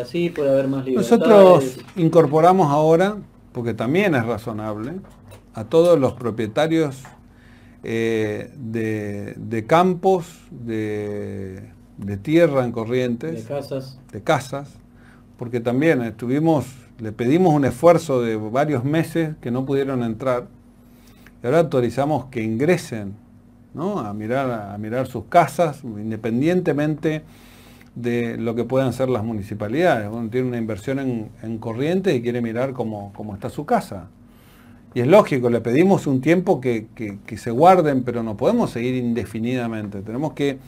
así puede haber más Nosotros incorporamos ahora, porque también es razonable, a todos los propietarios eh, de, campos, de, tierra en corrientes, de casas. de casas, porque también estuvimos, le pedimos un esfuerzo de varios meses que no pudieron entrar, y ahora autorizamos que ingresen a, mirar, a mirar sus casas, independientemente de lo que puedan hacer las municipalidades. Uno tiene una inversión en, en y quiere mirar cómo, está su casa. Y es lógico, le pedimos un tiempo que, se guarden, pero no podemos seguir indefinidamente. Tenemos que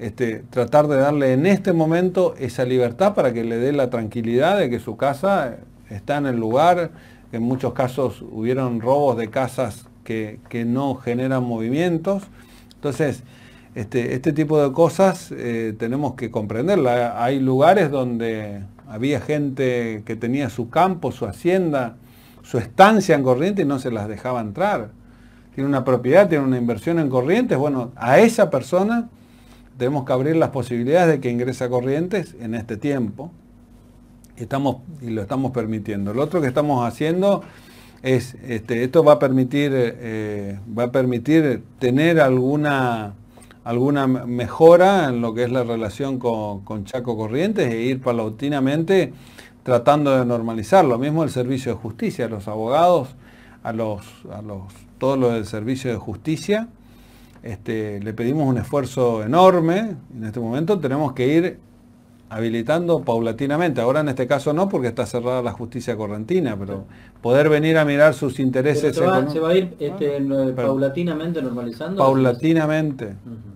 este, tratar de darle en este momento esa libertad para que le dé la tranquilidad de que su casa está en el lugar. En muchos casos hubieron robos de casas que, que no generan movimientos. Entonces, este, este, tipo de cosas eh, tenemos que comprenderla. Hay lugares donde había gente que tenía su campo, su hacienda, su estancia en corriente y no se las dejaba entrar. Tiene una propiedad, tiene una inversión en corrientes. Bueno, a esa persona tenemos que abrir las posibilidades de que ingresa a corrientes en este tiempo. Estamos, y lo estamos permitiendo. Lo otro que estamos haciendo es, este, esto va a permitir, eh, va a permitir tener alguna alguna mejora en lo que es la relación con, Chaco Corrientes e ir paulatinamente tratando de normalizarlo. Lo mismo el servicio de justicia, a los abogados, a los, a los, todos los del servicio de justicia. Este, le pedimos un esfuerzo enorme. En este momento tenemos que ir habilitando paulatinamente. Ahora en este caso no, porque está cerrada la justicia correntina, pero poder venir a mirar sus intereses. Se va, a ir este, ah, paulatinamente normalizando. Paulatinamente.